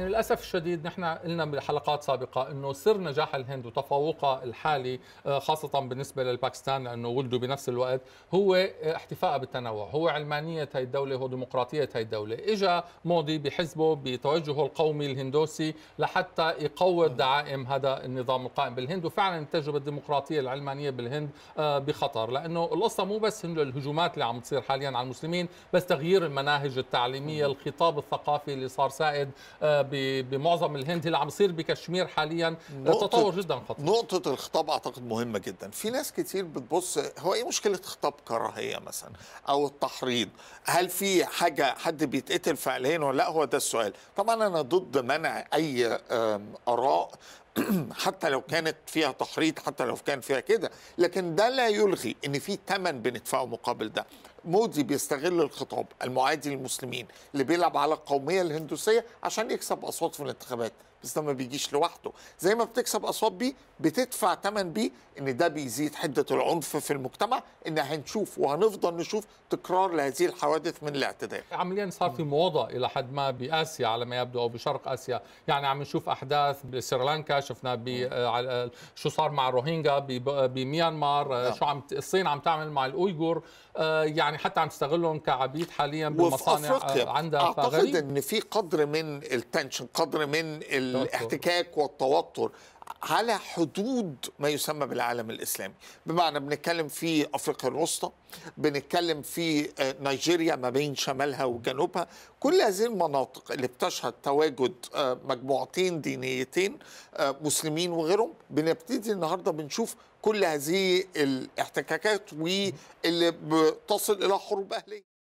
يعني للاسف الشديد نحن قلنا بحلقات سابقه انه سر نجاح الهند وتفوقها الحالي آه، خاصه بالنسبه للباكستان لانه ولدوا بنفس الوقت هو آه، احتفاء بالتنوع، هو علمانيه هي الدوله هو ديمقراطيه هي الدوله، اجى مودي بحزبه بتوجهه القومي الهندوسي لحتى يقوض دعائم هذا النظام القائم بالهند وفعلا التجربه الديمقراطيه العلمانيه بالهند آه، بخطر لانه القصه مو بس الهجومات اللي عم تصير حاليا على المسلمين بس تغيير المناهج التعليميه، الخطاب الثقافي اللي صار سائد بمعظم الهند اللي عم يصير بكشمير حاليا تطور جدا خطير نقطه الخطاب اعتقد مهمه جدا في ناس كتير بتبص هو ايه مشكله خطاب كراهيه مثلا او التحريض هل في حاجه حد بيتقتل فعليا ولا لا هو ده السؤال طبعا انا ضد منع اي اراء حتى لو كانت فيها تحريض حتى لو كان فيها كده لكن ده لا يلغي ان في ثمن بندفعه مقابل ده مودي بيستغل الخطاب المعادي للمسلمين اللي بيلعب على القوميه الهندوسيه عشان يكسب اصوات في الانتخابات بس ده ما بيجيش لوحده زي ما بتكسب اصوات بيه بتدفع ثمن بيه ان ده بيزيد حده العنف في المجتمع ان هنشوف وهنفضل نشوف تكرار لهذه الحوادث من الاعتداء عمليا صار في موضه الى حد ما باسيا على ما يبدو او بشرق اسيا يعني عم نشوف احداث بسريلانكا شفنا آه، شو صار مع الروهينجا بميانمار آه، آه. شو عم الصين عم تعمل مع الاويغور يعني حتى عم تستغلهم كعبيد حاليا بالمصانع عندها اعتقد ان في قدر من التنشن قدر من الاحتكاك والتوتر على حدود ما يسمى بالعالم الاسلامي بمعنى بنتكلم في افريقيا الوسطى بنتكلم في آه، نيجيريا ما بين شمالها وجنوبها كل هذه المناطق اللي بتشهد تواجد آه، مجموعتين دينيتين آه، مسلمين وغيرهم بنبتدي النهارده بنشوف كل هذه الاحتكاكات واللي بتصل الى حروب اهليه